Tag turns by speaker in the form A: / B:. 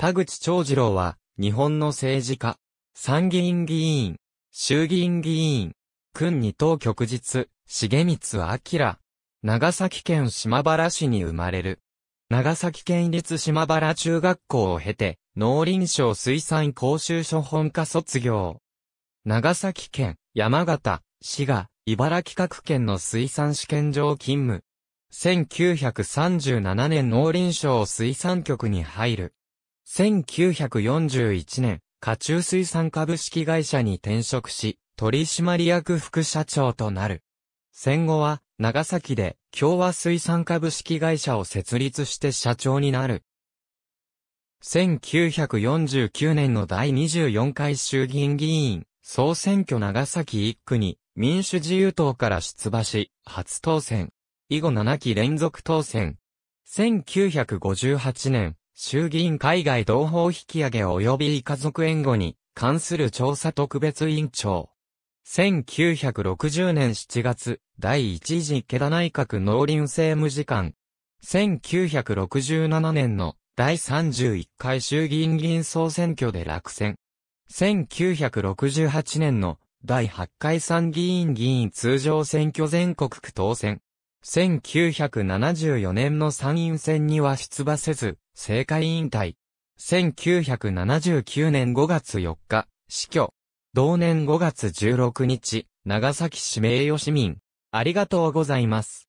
A: 田口長次郎
B: は、日本の政治家、参議院議員、衆議院議員、君二等局日、重光明、長崎県島原市に生まれる。長崎県立島原中学校を経て、農林省水産講習所本科卒業。長崎県、山形、滋賀、茨城各県の水産試験場勤務。1937年農林省水産局に入る。1941年、家中水産株式会社に転職し、取締役副社長となる。戦後は、長崎で、共和水産株式会社を設立して社長になる。1949年の第24回衆議院議員、総選挙長崎1区に、民主自由党から出馬し、初当選。以後7期連続当選。1958年、衆議院海外同胞引き上げ及び家族援護に関する調査特別委員長。1960年7月、第一次池田内閣農林政務次官。1967年の第31回衆議院議員総選挙で落選。1968年の第8回参議院議員通常選挙全国区当選。1974年の参院選には出馬せず、政界引退。1979年5月4日、死去。同年5月16日、長崎市名誉市民。ありがとうございます。